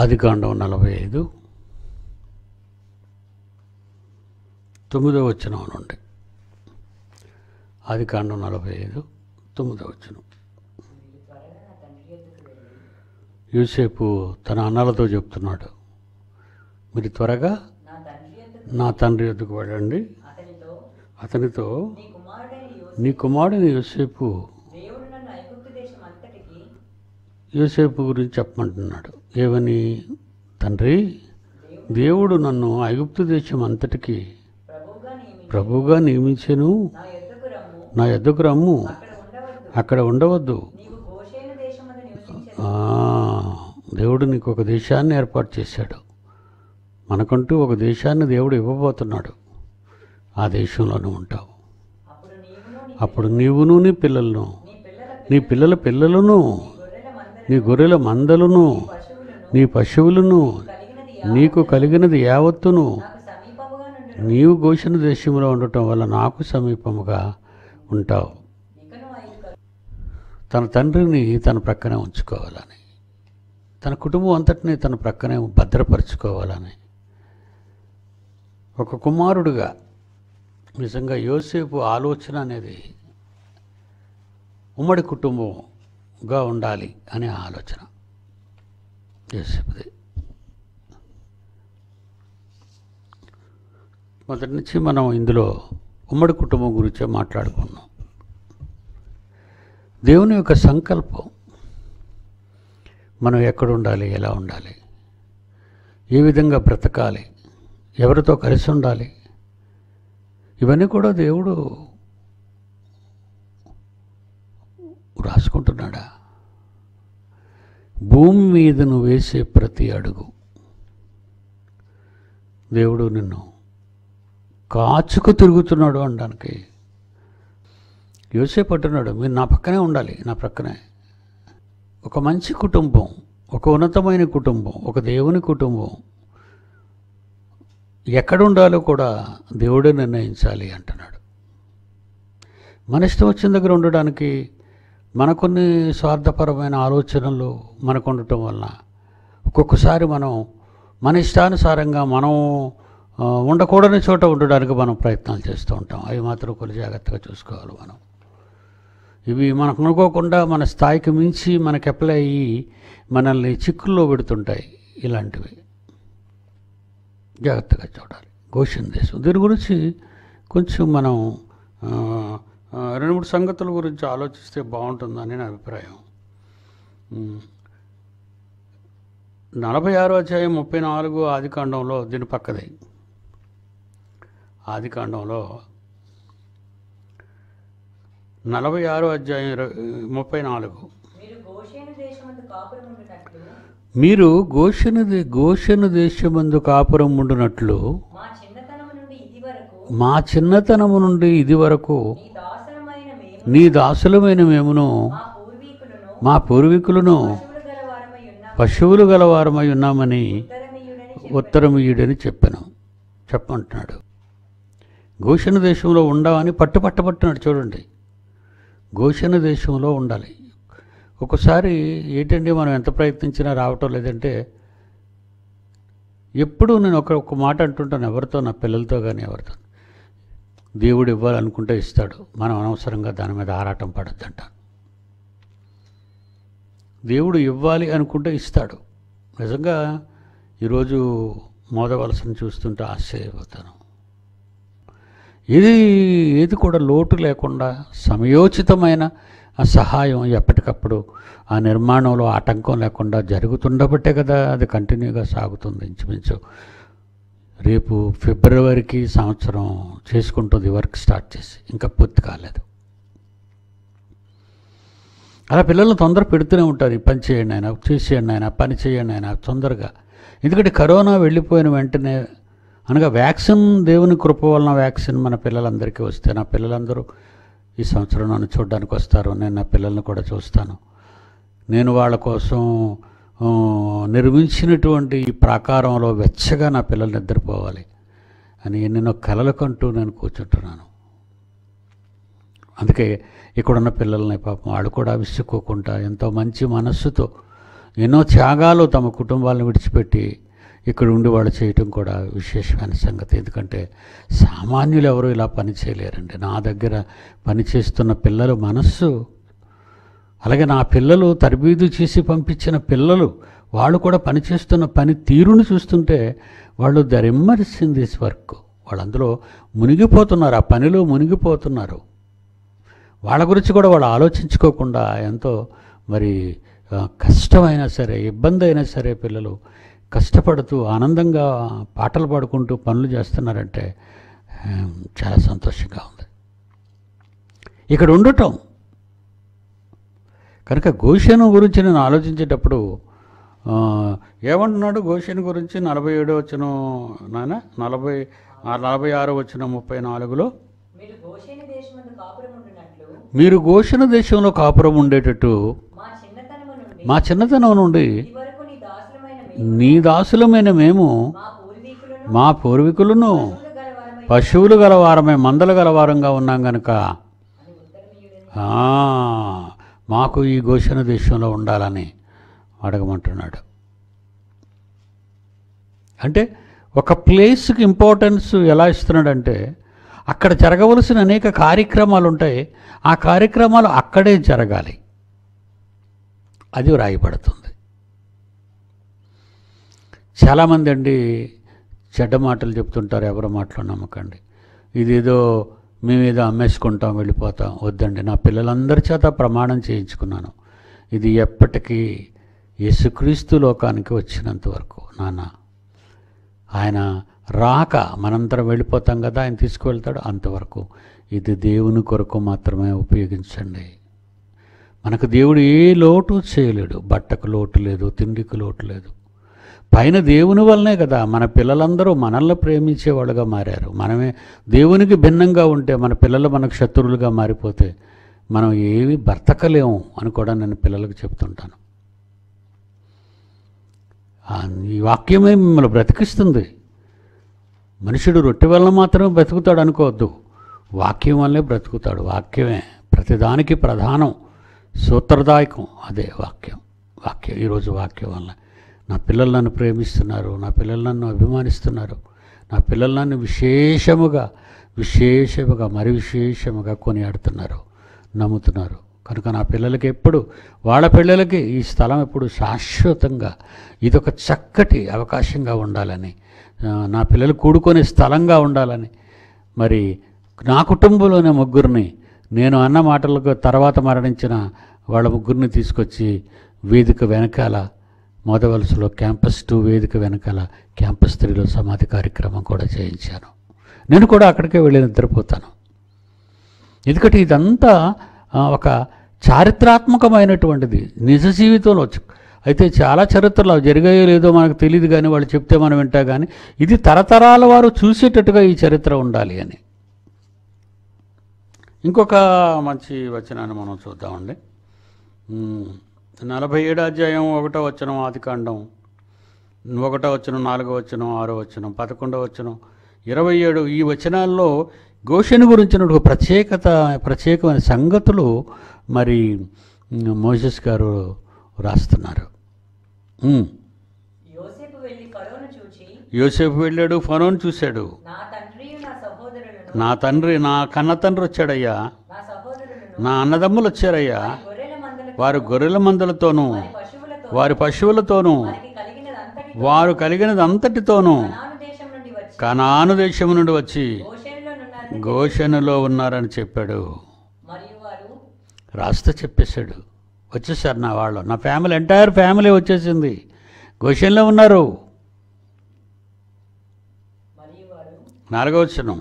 ఆదికాండం నలభై ఐదు తొమ్మిదో వచ్చిన నుండి ఆదికాండం నలభై ఐదు తొమ్మిదో వచ్చిన యూసేపు తన అన్నలతో చెప్తున్నాడు మీరు త్వరగా నా తండ్రి ఎద్దుకు పడండి అతనితో నీ కుమారుడిని యూసేపు యూసేపు గురించి చెప్పమంటున్నాడు ఏవని తండ్రి దేవుడు నన్ను ఐగుప్తు దేశం అంతటికి ప్రభువుగా నియమించెను నా ఎద్దుకు రమ్ము అక్కడ ఉండవద్దు దేవుడు నీకు ఒక దేశాన్ని ఏర్పాటు చేశాడు మనకంటూ ఒక దేశాన్ని దేవుడు ఇవ్వబోతున్నాడు ఆ దేశంలోనూ ఉంటావు అప్పుడు నీవును నీ పిల్లలను నీ పిల్లల పిల్లలను నీ గొర్రెల మందలను నీ పశువులను నీకు కలిగినది యావత్తును నీవు గోషణ దేశంలో ఉండటం వల్ల నాకు సమీపముగా ఉంటావు తన తండ్రిని తన ప్రక్కనే ఉంచుకోవాలని తన కుటుంబం అంతటిని తన ప్రక్కనే భద్రపరచుకోవాలని ఒక కుమారుడుగా నిజంగా యోసేపు ఆలోచన అనేది ఉమ్మడి కుటుంబంగా ఉండాలి అనే ఆలోచన మొదటి నుంచి మనం ఇందులో ఉమ్మడి కుటుంబం గురించే మాట్లాడుకున్నాం దేవుని యొక్క సంకల్పం మనం ఎక్కడ ఉండాలి ఎలా ఉండాలి ఏ విధంగా బ్రతకాలి ఎవరితో కలిసి ఉండాలి ఇవన్నీ కూడా దేవుడు రాసుకుంటున్నాడా భూమి మీద నువ్వు వేసే ప్రతి అడుగు దేవుడు నిన్ను కాచుకు తిరుగుతున్నాడు అనడానికి యోసేపు అంటున్నాడు మీరు నా పక్కనే ఉండాలి నా ప్రక్కనే ఒక మంచి కుటుంబం ఒక ఉన్నతమైన కుటుంబం ఒక దేవుని కుటుంబం ఎక్కడ ఉండాలో కూడా దేవుడే నిర్ణయించాలి అంటున్నాడు మన ఇష్టం వచ్చిన దగ్గర ఉండడానికి మనకొన్ని స్వార్థపరమైన ఆలోచనలు మనకు ఉండటం వలన ఒక్కొక్కసారి మనం మన ఇష్టానుసారంగా మనం ఉండకూడని చోట ఉండడానికి మనం ప్రయత్నాలు చేస్తూ ఉంటాం అవి మాత్రం కొన్ని జాగ్రత్తగా చూసుకోవాలి మనం ఇవి మనకు అనుకోకుండా మన స్థాయికి మించి మనకు అప్లై అయ్యి మనల్ని చిక్కుల్లో పెడుతుంటాయి ఇలాంటివి జాగ్రత్తగా చూడాలి గోషన్ దేశం దీని గురించి కొంచెం మనం రెండు మూడు సంగతుల గురించి ఆలోచిస్తే బాగుంటుందని నా అభిప్రాయం నలభై ఆరో అధ్యాయం ముప్పై నాలుగు ఆదికాండంలో దీని పక్కది ఆదికాండంలో నలభై ఆరో అధ్యాయం ముప్పై నాలుగు మీరు గోషను గోషను దేశమందు కాపురం ఉండునట్లు మా చిన్నతనము నుండి ఇది వరకు నీ దాసులమైన మేమును మా పూర్వీకులను పశువులు గలవారమై ఉన్నామని ఉత్తరమీయుడని చెప్పాను చెప్పమంటున్నాడు ఘోషణ దేశంలో ఉండవని పట్టుపట్టబట్టినాడు చూడండి ఘోషణ దేశంలో ఉండాలి ఒకసారి ఏంటండి మనం ఎంత ప్రయత్నించినా రావటం లేదంటే ఎప్పుడూ నేను ఒక ఒక మాట అంటుంటాను ఎవరితో నా పిల్లలతో కానీ ఎవరితో దేవుడు ఇవ్వాలనుకుంటే ఇస్తాడు మనం అనవసరంగా దాని మీద ఆరాటం పడద్దంట దేవుడు ఇవ్వాలి అనుకుంటే ఇస్తాడు నిజంగా ఈరోజు మోదవలసను చూస్తుంటే ఆశ్చర్యపోతాను ఇది ఏది కూడా లోటు లేకుండా సమయోచితమైన ఆ సహాయం ఎప్పటికప్పుడు ఆ నిర్మాణంలో ఆటంకం లేకుండా జరుగుతుండబట్టే కదా అది కంటిన్యూగా సాగుతుంది ఇంచుమించు రేపు ఫిబ్రవరికి సంవత్సరం చేసుకుంటుంది వర్క్ స్టార్ట్ చేసి ఇంకా పూర్తి కాలేదు అలా పిల్లల్ని తొందర పెడుతూనే ఉంటారు ఈ పని చేయండి ఆయన చేసేయండి ఆయన పని చేయండి ఆయన తొందరగా ఎందుకంటే కరోనా వెళ్ళిపోయిన వెంటనే అనగా వ్యాక్సిన్ దేవుని కృప వలన వ్యాక్సిన్ మన పిల్లలందరికీ వస్తే నా పిల్లలందరూ ఈ సంవత్సరం నన్ను చూడడానికి వస్తారు నేను నా పిల్లల్ని కూడా చూస్తాను నేను వాళ్ళ కోసం నిర్మించినటువంటి ఈ ప్రాకారంలో వెచ్చగా నా పిల్లలు నిద్రపోవాలి అని ఎన్నెన్నో కలలు కంటూ నేను కూర్చుంటున్నాను అందుకే ఇక్కడున్న పిల్లల్ని పాపం వాళ్ళు కూడా విసుక్కోకుండా ఎంతో మంచి మనస్సుతో ఎన్నో త్యాగాలు తమ కుటుంబాలను విడిచిపెట్టి ఇక్కడ ఉండి వాళ్ళు చేయటం కూడా విశేషమైన సంగతి ఎందుకంటే సామాన్యులు ఎవరు ఇలా పని చేయలేరండి నా దగ్గర పనిచేస్తున్న పిల్లల మనస్సు అలాగే నా పిల్లలు తరబీదు చేసి పంపించిన పిల్లలు వాళ్ళు కూడా పనిచేస్తున్న పని తీరును చూస్తుంటే వాళ్ళు దరిమ్మరిసింది వర్క్ వాళ్ళందరూ మునిగిపోతున్నారు ఆ పనిలో మునిగిపోతున్నారు వాళ్ళ గురించి కూడా వాళ్ళు ఆలోచించుకోకుండా ఎంతో మరి కష్టమైనా సరే ఇబ్బంది అయినా సరే పిల్లలు కష్టపడుతూ ఆనందంగా పాటలు పాడుకుంటూ పనులు చేస్తున్నారంటే చాలా సంతోషంగా ఉంది ఇక్కడ ఉండటం కనుక గోషేను గురించి నేను ఆలోచించేటప్పుడు ఏమంటున్నాడు గోషేను గురించి నలభై ఏడో వచ్చిన నాయన నలభై నలభై ఆరో వచ్చిన ముప్పై నాలుగులో మీరు గోషణ దేశంలో కాపురం ఉండేటట్టు మా చిన్నతనం నుండి నీ దాసులమైన మేము మా పూర్వీకులను పశువులు గలవారమే మందలు గలవారంగా ఉన్నాం గనక మాకు ఈ గోషణ దేశంలో ఉండాలని అడగమంటున్నాడు అంటే ఒక ప్లేస్కి ఇంపార్టెన్స్ ఎలా ఇస్తున్నాడంటే అక్కడ జరగవలసిన అనేక కార్యక్రమాలు ఉంటాయి ఆ కార్యక్రమాలు అక్కడే జరగాలి అది వ్రాయబడుతుంది చాలామంది అండి చెడ్డ మాటలు చెప్తుంటారు ఎవరి మాటలు నమ్మకండి ఇదేదో మేమేదో అమ్మేసుకుంటాం వెళ్ళిపోతాం వద్దండి నా పిల్లలందరి చేత ప్రమాణం చేయించుకున్నాను ఇది ఎప్పటికీ యేసుక్రీస్తు లోకానికి వచ్చినంత వరకు నాన్న ఆయన రాక మనంతరం వెళ్ళిపోతాం కదా ఆయన తీసుకువెళ్తాడు అంతవరకు ఇది దేవుని కొరకు మాత్రమే ఉపయోగించండి మనకు దేవుడు ఏ లోటు చేయలేడు బట్టకు లోటు లేదు తిండికి లోటు లేదు పైన దేవుని వల్లనే కదా మన పిల్లలందరూ మనల్ని ప్రేమించేవాళ్ళుగా మారారు మనమే దేవునికి భిన్నంగా ఉంటే మన పిల్లలు మనకు శత్రువులుగా మారిపోతే మనం ఏవి బ్రతకలేము అని కూడా నేను పిల్లలకు చెప్తుంటాను ఈ వాక్యమే మిమ్మల్ని బ్రతికిస్తుంది మనుషుడు రొట్టె వల్ల మాత్రమే బ్రతుకుతాడు అనుకోవద్దు వాక్యం వల్లే బ్రతుకుతాడు వాక్యమే ప్రతిదానికి ప్రధానం సూత్రదాయకం అదే వాక్యం వాక్యం ఈరోజు వాక్యం వల్ల నా పిల్లలు నన్ను ప్రేమిస్తున్నారు నా పిల్లలు నన్ను అభిమానిస్తున్నారు నా పిల్లలు నన్ను విశేషముగా విశేషముగా మరి విశేషముగా కొనియాడుతున్నారు నమ్ముతున్నారు కనుక నా పిల్లలకి ఎప్పుడు వాళ్ళ పిల్లలకి ఈ స్థలం ఎప్పుడు శాశ్వతంగా ఇది ఒక చక్కటి అవకాశంగా ఉండాలని నా పిల్లలు కూడుకునే స్థలంగా ఉండాలని మరి నా కుటుంబంలోనే ముగ్గురిని నేను అన్న మాటలకు తర్వాత మరణించిన వాళ్ళ ముగ్గురిని తీసుకొచ్చి వేదిక వెనకాల మోదవలసలో క్యాంపస్ టూ వేదిక వెనకాల క్యాంపస్ త్రీలో సమాధి కార్యక్రమం కూడా చేయించాను నేను కూడా అక్కడికే వెళ్ళి నిద్రపోతాను ఎందుకంటే ఇదంతా ఒక చారిత్రాత్మకమైనటువంటిది నిజ జీవితంలో అయితే చాలా చరిత్రలు జరిగాయో లేదో మనకు తెలియదు కానీ వాళ్ళు చెప్తే మనం వింటా కానీ ఇది తరతరాల వారు చూసేటట్టుగా ఈ చరిత్ర ఉండాలి అని ఇంకొక మంచి వచనాన్ని మనం చూద్దామండి నలభై ఏడు అధ్యాయం ఒకటో వచనం ఆదికాండం ఒకటో వచనం నాలుగో వచనం ఆరో వచ్చనం పదకొండో వచనం ఇరవై ఏడు ఈ వచనాల్లో గోషను గురించిన ప్రత్యేకత ప్రత్యేకమైన సంగతులు మరి మోసెస్ గారు రాస్తున్నారు యోసేపు వెళ్ళాడు ఫరోన్ చూశాడు నా తండ్రి నా కన్న తండ్రి వచ్చాడయ్యా నా అన్నదమ్ములు వచ్చారయ్యా వారు గొర్రెల మందలతోనూ వారి పశువులతోనూ వారు కలిగినది అంతటితోనూ కనాను దేశం నుండి వచ్చి ఘోషణలో ఉన్నారని చెప్పాడు రాస్తా చెప్పేశాడు వచ్చేసారు నా వాళ్ళు నా ఫ్యామిలీ ఎంటైర్ ఫ్యామిలీ వచ్చేసింది ఘోషణలో ఉన్నారు నాలుగవచనం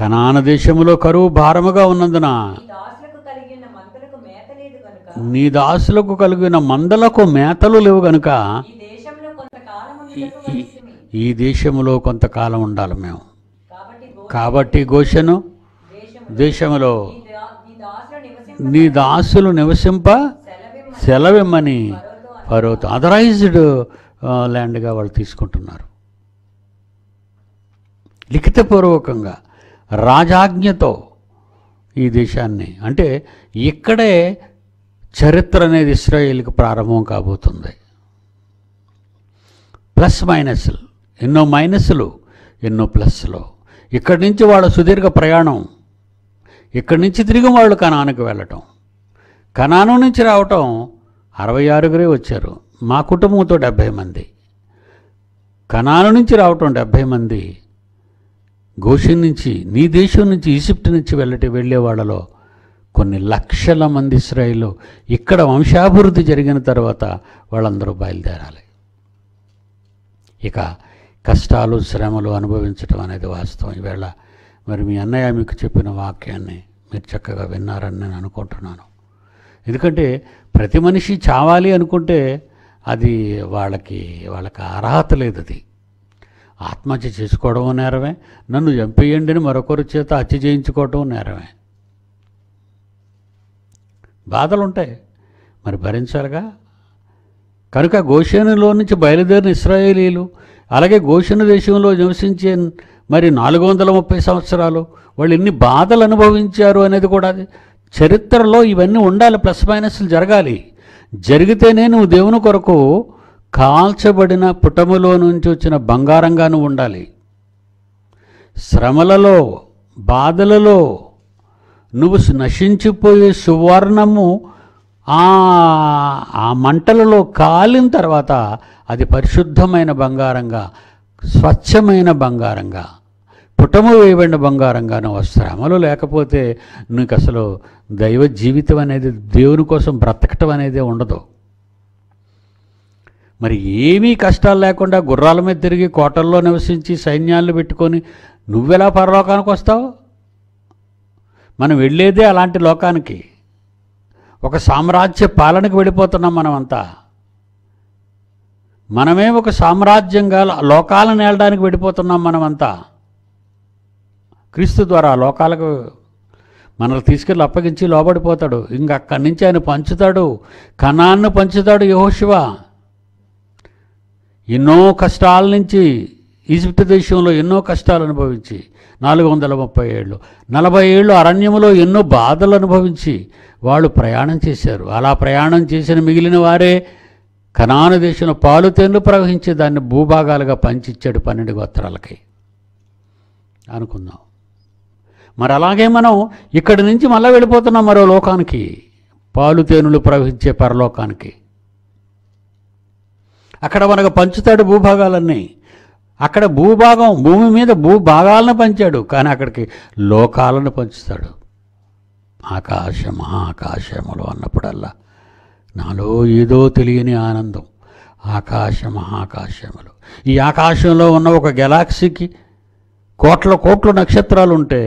కనాన దేశంలో కరువు భారముగా ఉన్నందున నీ దాసులకు కలిగిన మందలకు మేతలు లేవు గనుక ఈ దేశంలో కొంతకాలం ఉండాలి మేము కాబట్టి ఘోషను దేశంలో నీ దాసులు నివసింప సెలవిమ్మని ఫరోత్ అథరైజ్డ్ ల్యాండ్గా వాళ్ళు తీసుకుంటున్నారు లిఖితపూర్వకంగా రాజాజ్ఞతో ఈ దేశాన్ని అంటే ఇక్కడే చరిత్ర అనేది ఇస్రాయేల్కి ప్రారంభం కాబోతుంది ప్లస్ మైనస్లు ఎన్నో మైనస్లు ఎన్నో ప్లస్లు ఇక్కడి నుంచి వాళ్ళ సుదీర్ఘ ప్రయాణం ఇక్కడి నుంచి తిరిగి వాళ్ళు కణానికి వెళ్ళటం కణానం నుంచి రావటం అరవై ఆరుగురే వచ్చారు మా కుటుంబంతో డెబ్భై మంది కణాను నుంచి రావటం డెబ్భై మంది గోషన్ నుంచి నీ దేశం నుంచి ఈజిప్ట్ నుంచి వెళ్ళటి వెళ్ళే వాళ్ళలో కొన్ని లక్షల మంది ఇస్రాయిల్ ఇక్కడ వంశాభివృద్ధి జరిగిన తర్వాత వాళ్ళందరూ బయలుదేరాలి ఇక కష్టాలు శ్రమలు అనుభవించడం అనేది వాస్తవం ఈవేళ మరి మీ అన్నయ్య మీకు చెప్పిన వాక్యాన్ని మీరు చక్కగా విన్నారని నేను అనుకుంటున్నాను ఎందుకంటే ప్రతి మనిషి చావాలి అనుకుంటే అది వాళ్ళకి వాళ్ళకి అర్హత లేదు అది ఆత్మహత్య చేసుకోవడం నేరమే నన్ను చంపేయండి అని మరొకరి చేత హత్య చేయించుకోవటం నేరమే బాధలు ఉంటాయి మరి భరించాలిగా కనుక గోషేనులో నుంచి బయలుదేరిన ఇస్రాయేలీలు అలాగే గోషను దేశంలో నివసించే మరి నాలుగు వందల ముప్పై సంవత్సరాలు వాళ్ళు ఎన్ని బాధలు అనుభవించారు అనేది కూడా చరిత్రలో ఇవన్నీ ఉండాలి ప్లస్ మైనస్లు జరగాలి జరిగితేనే నువ్వు దేవుని కొరకు కాల్చబడిన పుటములో నుంచి వచ్చిన బంగారంగా నువ్వు ఉండాలి శ్రమలలో బాధలలో నువ్వు నశించిపోయే సువర్ణము ఆ మంటలలో కాలిన తర్వాత అది పరిశుద్ధమైన బంగారంగా స్వచ్ఛమైన బంగారంగా పుటము వేయబడిన బంగారంగాను శ్రమలు లేకపోతే నీకు అసలు దైవ జీవితం అనేది దేవుని కోసం బ్రతకటం అనేది ఉండదు మరి ఏమీ కష్టాలు లేకుండా గుర్రాల మీద తిరిగి కోటల్లో నివసించి సైన్యాలను పెట్టుకొని నువ్వెలా పరలోకానికి వస్తావు మనం వెళ్ళేదే అలాంటి లోకానికి ఒక సామ్రాజ్య పాలనకు వెళ్ళిపోతున్నాం మనమంతా మనమే ఒక సామ్రాజ్యంగా లోకాలను వెళ్ళడానికి వెళ్ళిపోతున్నాం మనమంతా క్రీస్తు ద్వారా లోకాలకు మనల్ని తీసుకెళ్ళి అప్పగించి లోబడిపోతాడు ఇంక అక్కడి నుంచి ఆయన పంచుతాడు కణాన్ని పంచుతాడు యహోశివ ఎన్నో కష్టాల నుంచి ఈజిప్ట్ దేశంలో ఎన్నో కష్టాలు అనుభవించి నాలుగు వందల ముప్పై ఏళ్ళు నలభై ఏళ్ళు అరణ్యంలో ఎన్నో బాధలు అనుభవించి వాళ్ళు ప్రయాణం చేశారు అలా ప్రయాణం చేసిన మిగిలిన వారే కనాను దేశంలో పాలు తేన్లు ప్రవహించే దాన్ని భూభాగాలుగా పంచిచ్చాడు పన్నెండు గోత్రాలకి అనుకుందాం మరి అలాగే మనం ఇక్కడి నుంచి మళ్ళీ వెళ్ళిపోతున్నాం మరో లోకానికి పాలు తేనులు ప్రవహించే పరలోకానికి అక్కడ మనకు పంచుతాడు భూభాగాలన్నీ అక్కడ భూభాగం భూమి మీద భూభాగాలను పంచాడు కానీ అక్కడికి లోకాలను పంచుతాడు ఆకాశ మహాకాశములు అన్నప్పుడల్లా నాలో ఏదో తెలియని ఆనందం ఆకాశ మహాకాశములు ఈ ఆకాశంలో ఉన్న ఒక గెలాక్సీకి కోట్ల కోట్ల నక్షత్రాలు ఉంటే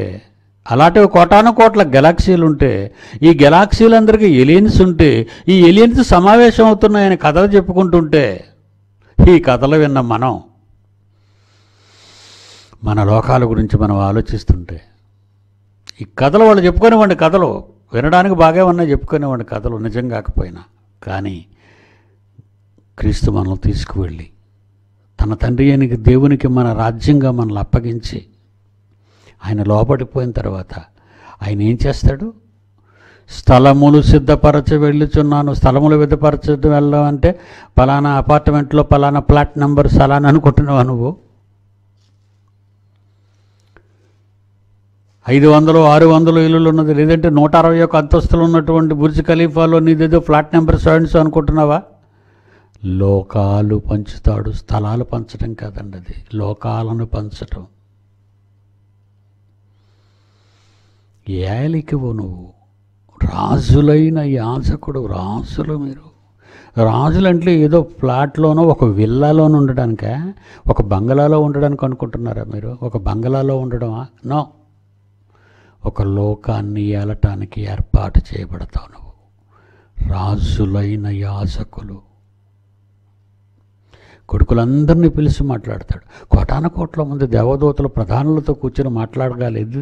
అలాంటివి కోటాను కోట్ల గెలాక్సీలు ఉంటే ఈ గెలాక్సీలందరికీ ఎలియన్స్ ఉంటే ఈ ఎలియన్స్ సమావేశం అవుతున్నాయని కథలు చెప్పుకుంటుంటే ఈ కథలు విన్న మనం మన లోకాల గురించి మనం ఆలోచిస్తుంటే ఈ కథలు వాళ్ళు చెప్పుకునేవాడి కథలు వినడానికి బాగా ఉన్నాయి చెప్పుకునేవాడి కథలు నిజం కాకపోయినా కానీ క్రీస్తు మనల్ని తీసుకువెళ్ళి తన తండ్రి అయిన దేవునికి మన రాజ్యంగా మనల్ని అప్పగించి ఆయన లోపడిపోయిన తర్వాత ఆయన ఏం చేస్తాడు స్థలములు సిద్ధపరచ వెళ్ళుచున్నాను స్థలములు సిద్ధపరచ వెళ్ళావు అంటే పలానా అపార్ట్మెంట్లో పలానా ప్లాట్ నెంబర్ సలాన్ అనుకుంటున్నావు నువ్వు ఐదు వందలు ఆరు వందలు ఇల్లులు ఉన్నది లేదంటే నూట అరవై ఒక అంతస్తులు ఉన్నటువంటి బుర్జ్ ఖలీఫాలో నీదేదో ఫ్లాట్ నెంబర్ సెవెన్స్ అనుకుంటున్నావా లోకాలు పంచుతాడు స్థలాలు పంచడం కాదండి అది లోకాలను పంచటం ఏలికవు నువ్వు రాజులైన యాజకుడు రాజులు మీరు రాజులంటే ఏదో ఫ్లాట్లోనో ఒక విల్లాలోనూ ఉండడానికా ఒక బంగ్లాలో ఉండడానికి అనుకుంటున్నారా మీరు ఒక బంగ్లాలో ఉండడమా నో ఒక లోకాన్ని ఏలటానికి ఏర్పాటు చేయబడతావు నువ్వు రాజులైన యాసకులు కొడుకులందరినీ పిలిచి మాట్లాడతాడు కోటాన కోట్ల మంది దేవదూతలు ప్రధానులతో కూర్చొని మాట్లాడగలేదు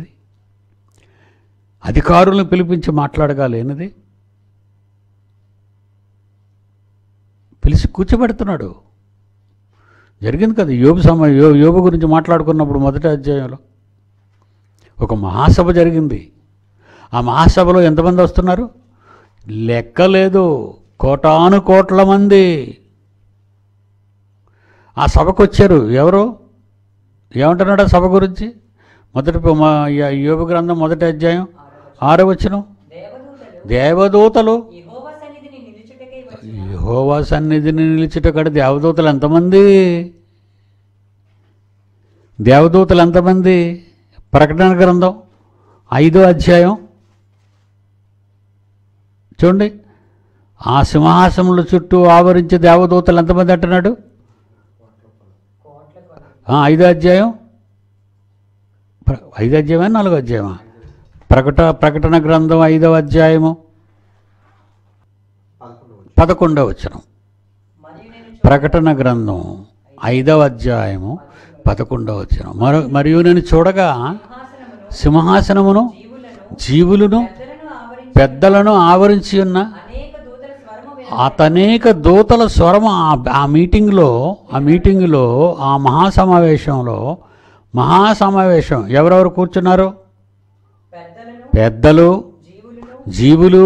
అధికారులను పిలిపించి మాట్లాడగలేనిది పిలిచి కూర్చోబెడుతున్నాడు జరిగింది కదా యోగు సమయం యోగు గురించి మాట్లాడుకున్నప్పుడు మొదటి అధ్యాయంలో ఒక మహాసభ జరిగింది ఆ మహాసభలో ఎంతమంది వస్తున్నారు లెక్క లేదు కోటాను కోట్ల మంది ఆ సభకు వచ్చారు ఎవరు ఏమంటున్నాడు ఆ సభ గురించి మొదటి యోగ గ్రంథం మొదటి అధ్యాయం ఆరో వచ్చిన దేవదూతలు యహోవా సన్నిధిని నిలిచుటక్కడ దేవదూతలు ఎంతమంది దేవదూతలు ఎంతమంది ప్రకటన గ్రంథం ఐదో అధ్యాయం చూడండి ఆ సింహాసముల చుట్టూ ఆవరించి దేవదూతలు ఎంతమంది అంటున్నాడు ఐదో అధ్యాయం ఐదో అధ్యాయమా నాలుగో అధ్యాయమా ప్రకట ప్రకటన గ్రంథం ఐదవ అధ్యాయము పదకొండవ వచనం ప్రకటన గ్రంథం ఐదవ అధ్యాయము పదకొండవ వచ్చిన మరో మరియు నేను చూడగా సింహాసనమును జీవులను పెద్దలను ఆవరించి ఉన్న అతనేక దూతల స్వరం ఆ మీటింగ్లో ఆ మీటింగ్లో ఆ మహాసమావేశంలో మహాసమావేశం ఎవరెవరు కూర్చున్నారు పెద్దలు జీవులు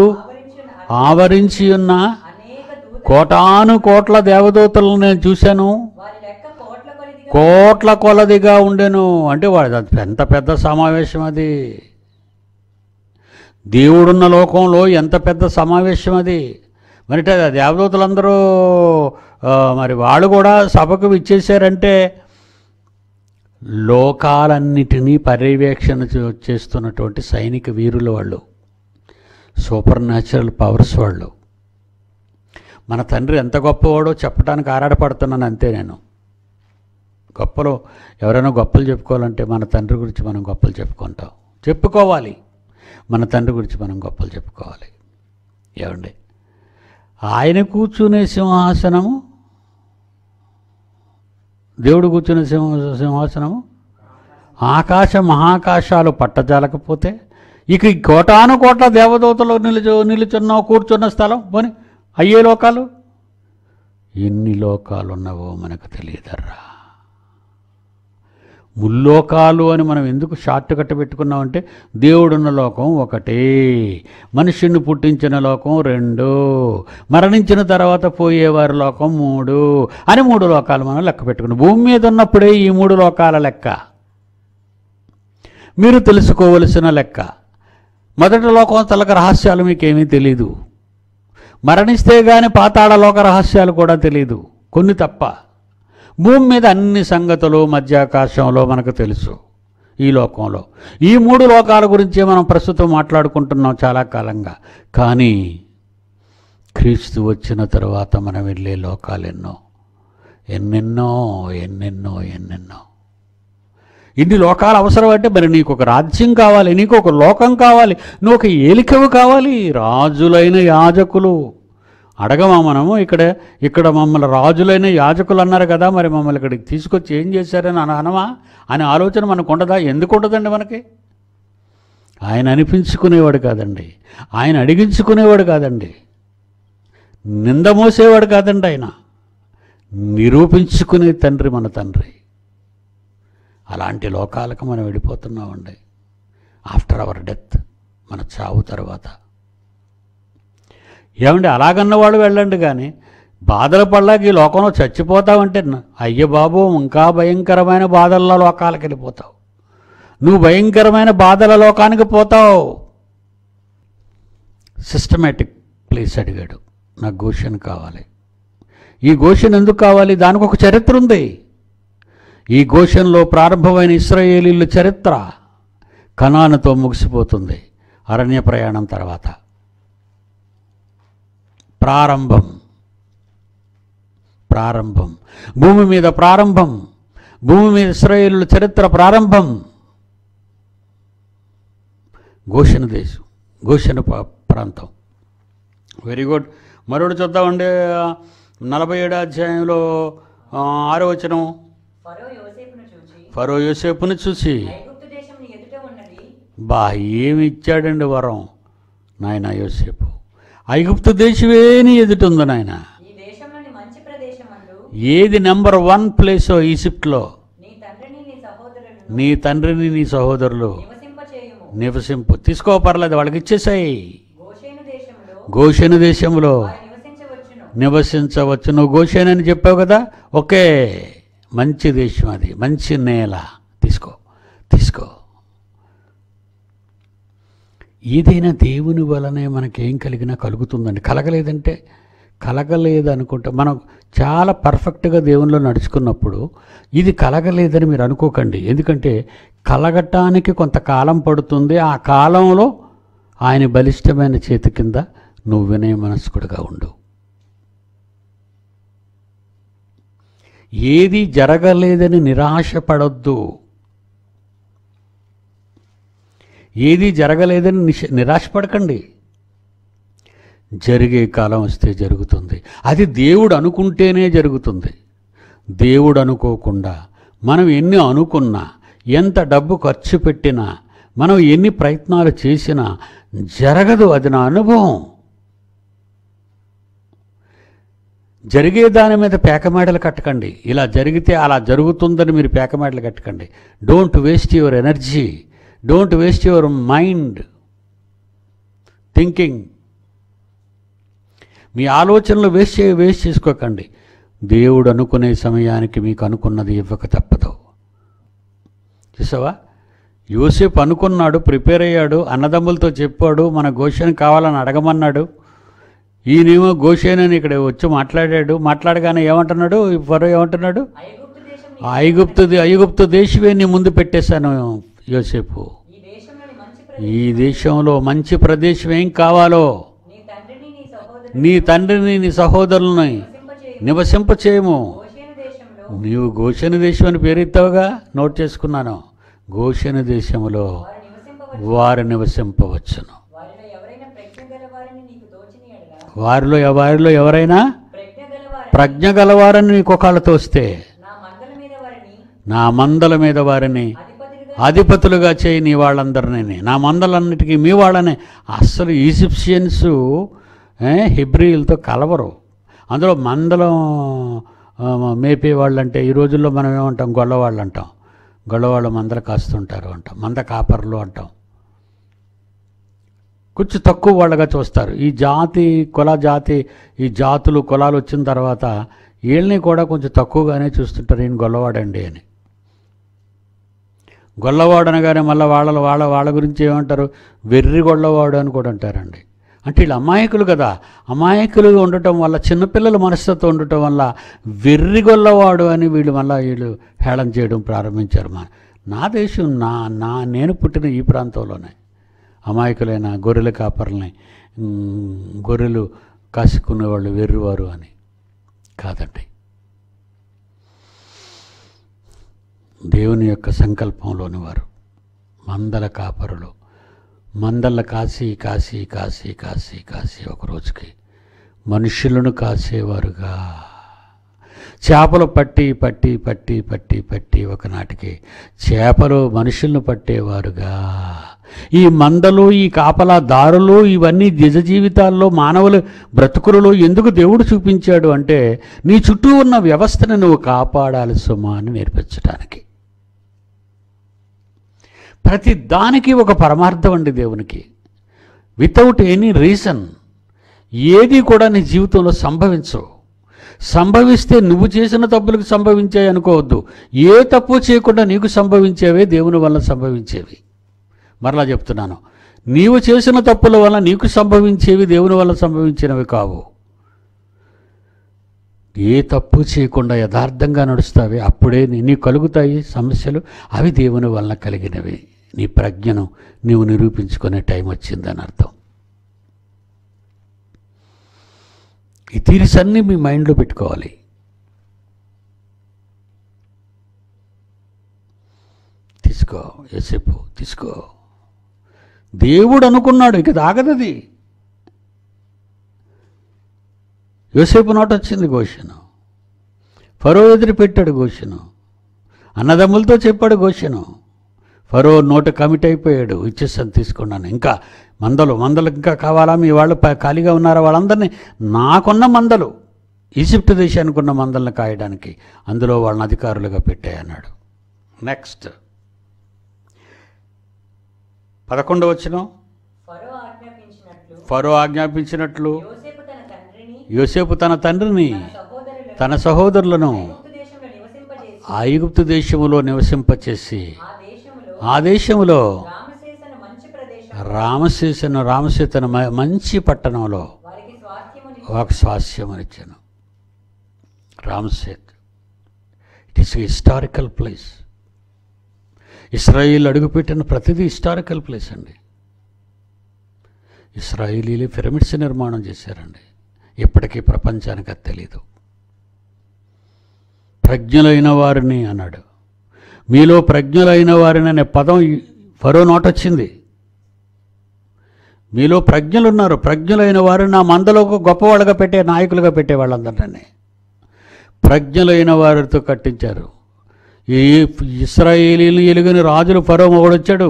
ఆవరించి ఉన్న కోటాను కోట్ల దేవదూతలను నేను చూశాను కోట్ల కొలదిగా ఉండెను అంటే వాడు ఎంత పెద్ద సమావేశం అది దేవుడున్న లోకంలో ఎంత పెద్ద సమావేశం అది మరి దేవదూతలందరూ మరి వాళ్ళు కూడా సభకు ఇచ్చేసారంటే లోకాలన్నిటినీ పర్యవేక్షణ చేస్తున్నటువంటి సైనిక వీరులు వాళ్ళు సూపర్ న్యాచురల్ పవర్స్ వాళ్ళు మన తండ్రి ఎంత గొప్పవాడో చెప్పడానికి ఆరాటపడుతున్నాను అంతే నేను గొప్పలు ఎవరైనా గొప్పలు చెప్పుకోవాలంటే మన తండ్రి గురించి మనం గొప్పలు చెప్పుకుంటాం చెప్పుకోవాలి మన తండ్రి గురించి మనం గొప్పలు చెప్పుకోవాలి ఏమండి ఆయన కూర్చునే సింహాసనము దేవుడు కూర్చునే సింహ సింహాసనము ఆకాశ మహాకాశాలు పట్టజాలకపోతే ఇక కోటాను కోట్ల దేవదూతలు నిలుచు నిలుచున్న కూర్చున్న స్థలం పోని అయ్యే లోకాలు ఎన్ని లోకాలు ఉన్నావో మనకు తెలియదర్రా ముల్లోకాలు అని మనం ఎందుకు షార్ట్ కట్ పెట్టుకున్నామంటే దేవుడున్న లోకం ఒకటే మనిషిని పుట్టించిన లోకం రెండు మరణించిన తర్వాత పోయేవారి లోకం మూడు అని మూడు లోకాలు మనం లెక్క పెట్టుకున్నాం భూమి మీద ఉన్నప్పుడే ఈ మూడు లోకాల లెక్క మీరు తెలుసుకోవలసిన లెక్క మొదటి లోకం తలక రహస్యాలు మీకేమీ తెలీదు మరణిస్తే కానీ పాతాళలోక రహస్యాలు కూడా తెలీదు కొన్ని తప్ప భూమి మీద అన్ని సంగతులు మధ్యాకాశంలో మనకు తెలుసు ఈ లోకంలో ఈ మూడు లోకాల గురించి మనం ప్రస్తుతం మాట్లాడుకుంటున్నాం చాలా కాలంగా కానీ క్రీస్తు వచ్చిన తర్వాత మనం వెళ్ళే లోకాలు ఎన్నో ఎన్నెన్నో ఎన్నెన్నో ఎన్నెన్నో ఇన్ని లోకాలు అవసరం అంటే మరి నీకు ఒక రాజ్యం కావాలి నీకు ఒక లోకం కావాలి నువ్వు ఒక ఏలికవు కావాలి రాజులైన యాజకులు అడగమా మనము ఇక్కడ ఇక్కడ మమ్మల్ని రాజులైన యాజకులు అన్నారు కదా మరి మమ్మల్ని ఇక్కడికి తీసుకొచ్చి ఏం చేశారని అనమా అనే ఆలోచన మనకు ఉండదా ఎందుకు ఉండదండి మనకి ఆయన అనిపించుకునేవాడు కాదండి ఆయన అడిగించుకునేవాడు కాదండి నింద మోసేవాడు కాదండి ఆయన నిరూపించుకునే తండ్రి మన తండ్రి అలాంటి లోకాలకు మనం వెళ్ళిపోతున్నామండి ఆఫ్టర్ అవర్ డెత్ మన చావు తర్వాత ఏమండి అలాగన్నవాడు వెళ్ళండి కానీ బాధలు పడలేక ఈ లోకంలో చచ్చిపోతావంటే అయ్య బాబు ఇంకా భయంకరమైన బాధల లోకాలకు వెళ్ళిపోతావు నువ్వు భయంకరమైన బాధల లోకానికి పోతావు సిస్టమేటిక్ ప్లేస్ అడిగాడు నాకు గోషన్ కావాలి ఈ గోషన్ ఎందుకు కావాలి దానికి ఒక చరిత్ర ఉంది ఈ గోషన్లో ప్రారంభమైన ఇస్రాయేలీల చరిత్ర కణానుతో ముగిసిపోతుంది అరణ్య ప్రయాణం తర్వాత ప్రారంభం ప్రారంభం భూమి మీద ప్రారంభం భూమి మీద ఇస్రాయేలు చరిత్ర ప్రారంభం ఘోషణ దేశం ఘోషణ ప్రాంతం వెరీ గుడ్ మరొకటి చూద్దామండి నలభై ఏడు అధ్యాయంలో ఆరో వచనం ఫరో యోసేపును చూసి బా ఏమి ఇచ్చాడండి వరం నాయన యోసేపు ఐగుప్తు దేశమే నీ ఉంది నాయన ఏది నెంబర్ వన్ ప్లేసో ఈజిప్ట్లో నీ తండ్రిని నీ సహోదరులు నివసింపు తీసుకో పర్లేదు వాళ్ళకి ఇచ్చేసాయి ఘోషణ దేశంలో నివసించవచ్చు నువ్వు గోషెన్ అని చెప్పావు కదా ఓకే మంచి దేశం అది మంచి నేల తీసుకో తీసుకో ఏదైనా దేవుని వలనే మనకేం కలిగినా కలుగుతుందండి కలగలేదంటే కలగలేదు అనుకుంటే మనం చాలా పర్ఫెక్ట్గా దేవునిలో నడుచుకున్నప్పుడు ఇది కలగలేదని మీరు అనుకోకండి ఎందుకంటే కలగటానికి కొంతకాలం పడుతుంది ఆ కాలంలో ఆయన బలిష్టమైన చేతి కింద నువ్వు వినయ మనస్కుడిగా ఉండు ఏది జరగలేదని నిరాశపడద్దు ఏదీ జరగలేదని నిష నిరాశపడకండి జరిగే కాలం వస్తే జరుగుతుంది అది దేవుడు అనుకుంటేనే జరుగుతుంది దేవుడు అనుకోకుండా మనం ఎన్ని అనుకున్నా ఎంత డబ్బు ఖర్చు పెట్టినా మనం ఎన్ని ప్రయత్నాలు చేసినా జరగదు అది నా అనుభవం జరిగే దాని మీద పేకమేడలు కట్టకండి ఇలా జరిగితే అలా జరుగుతుందని మీరు పేకమేడలు కట్టకండి don't waste your energy don't waste your mind thinking మీ ఆలోచనలు వేస్ట్ చే వేస్ట్ చేసుకోకండి దేవుడు అనుకునే సమయానికి మీకు అనుకున్నది ఇవ్వక తప్పదు చూసావా యూసేఫ్ అనుకున్నాడు ప్రిపేర్ అయ్యాడు అన్నదమ్ములతో చెప్పాడు మన గోషన్ కావాలని అడగమన్నాడు ఈయనేమో గోషన్ అని ఇక్కడ వచ్చి మాట్లాడాడు మాట్లాడగానే ఏమంటున్నాడు వరో ఏమంటున్నాడు ఐగుప్తు ఐగుప్తు దేశమే నీ ముందు పెట్టేశాను యోసేపు ఈ దేశంలో మంచి ప్రదేశం ఏం కావాలో నీ తండ్రిని నీ సహోదరులని నివసింపచేయము నీవు గోషణ దేశం అని పేరెత్తావుగా నోట్ చేసుకున్నాను గోషణ దేశంలో వారు నివసింపవచ్చును వారిలో వారిలో ఎవరైనా ప్రజ్ఞ గలవారని నీకు ఒకళ్ళతో వస్తే నా మందల మీద వారిని అధిపతులుగా చేయి నీ వాళ్ళందరినీ నా మందలన్నిటికీ మీ వాళ్ళనే అస్సలు ఈజిప్షియన్స్ హిబ్రియులతో కలవరు అందులో మందలం మేపే వాళ్ళంటే ఈ రోజుల్లో మనం ఏమంటాం గొల్లవాళ్ళు అంటాం గొల్లవాళ్ళు మందలు కాస్తుంటారు అంటాం మంద కాపర్లు అంటాం కొంచెం తక్కువ వాళ్ళగా చూస్తారు ఈ జాతి కుల జాతి ఈ జాతులు కులాలు వచ్చిన తర్వాత వీళ్ళని కూడా కొంచెం తక్కువగానే చూస్తుంటారు ఈయన గొల్లవాడండి అని గొల్లవాడు అనగానే మళ్ళీ వాళ్ళ వాళ్ళ వాళ్ళ గురించి ఏమంటారు వెర్రి గొల్లవాడు అని కూడా అంటారండి అంటే వీళ్ళు అమాయకులు కదా అమాయకులు ఉండటం వల్ల చిన్నపిల్లల మనస్తత్వం ఉండటం వల్ల వెర్రిగొల్లవాడు అని వీళ్ళు మళ్ళీ వీళ్ళు హేళన చేయడం ప్రారంభించారు మా నా దేశం నా నా నేను పుట్టిన ఈ ప్రాంతంలోనే అమాయకులైన గొర్రెల కాపర్లని గొర్రెలు కాసుకునేవాళ్ళు వెర్రివారు అని కాదండి దేవుని యొక్క సంకల్పంలోని వారు మందల కాపరులు మందల కాసి కాసి కాసి కాసి కాసి ఒకరోజుకి మనుషులను కాసేవారుగా చేపలు పట్టి పట్టి పట్టి పట్టి పట్టి ఒకనాటికి చేపలు మనుషులను పట్టేవారుగా ఈ మందలు ఈ కాపలాదారులు ఇవన్నీ నిజ జీవితాల్లో మానవులు బ్రతుకులలో ఎందుకు దేవుడు చూపించాడు అంటే నీ చుట్టూ ఉన్న వ్యవస్థను నువ్వు కాపాడాలి సుమా అని నేర్పించడానికి ప్రతి దానికి ఒక పరమార్థం అండి దేవునికి వితౌట్ ఎనీ రీజన్ ఏది కూడా నీ జీవితంలో సంభవించవు సంభవిస్తే నువ్వు చేసిన తప్పులకు సంభవించాయి అనుకోవద్దు ఏ తప్పు చేయకుండా నీకు సంభవించేవే దేవుని వల్ల సంభవించేవి మరలా చెప్తున్నాను నీవు చేసిన తప్పుల వల్ల నీకు సంభవించేవి దేవుని వల్ల సంభవించినవి కావు ఏ తప్పు చేయకుండా యథార్థంగా నడుస్తావి అప్పుడే నీ కలుగుతాయి సమస్యలు అవి దేవుని వలన కలిగినవి నీ ప్రజ్ఞను నీవు నిరూపించుకునే టైం వచ్చిందని అర్థం ఈ థీరీస్ అన్నీ మీ మైండ్లో పెట్టుకోవాలి తీసుకో ఎసేపు తీసుకో దేవుడు అనుకున్నాడు ఇక తాగదది యోసేపు నోట వచ్చింది ఘోషను ఫరో ఎదురు పెట్టాడు గోషను అన్నదమ్ములతో చెప్పాడు గోషను ఫరో నోట కమిట్ అయిపోయాడు ఇచ్చేస్తాను తీసుకున్నాను ఇంకా మందలు మందలు ఇంకా కావాలా మీ వాళ్ళు ఖాళీగా ఉన్నారా వాళ్ళందరినీ నాకున్న మందలు ఈజిప్ట్ దేశానికి ఉన్న మందలను కాయడానికి అందులో వాళ్ళని అధికారులుగా పెట్టాయన్నాడు నెక్స్ట్ పదకొండు వచ్చిన ఫరో ఆజ్ఞాపించినట్లు యోసేపు తన తండ్రిని తన సహోదరులను ఆయుగుప్తు దేశములో నివసింపచేసి ఆదేశములో రామశేషను రామసేతను మంచి పట్టణంలో ఒక ఇచ్చాను రామసేత్ it is historical place Israel అడుగుపెట్టిన ప్రతిదీ హిస్టారికల్ ప్లేస్ అండి ఇస్రాయిలీలే పిరమిడ్స్ నిర్మాణం చేశారండి ఇప్పటికీ ప్రపంచానికి అది తెలీదు ప్రజ్ఞలైన వారిని అన్నాడు మీలో ప్రజ్ఞులైన వారిని అనే పదం ఫరో నోటొచ్చింది మీలో ప్రజ్ఞలు ఉన్నారు ప్రజ్ఞులైన వారు నా మందలో గొప్పవాళ్ళుగా పెట్టే నాయకులుగా పెట్టేవాళ్ళందరినీ ప్రజ్ఞలైన వారితో కట్టించారు ఈ ఇస్రాయేలీలు ఎలుగుని రాజులు ఫరో మొగడొచ్చాడు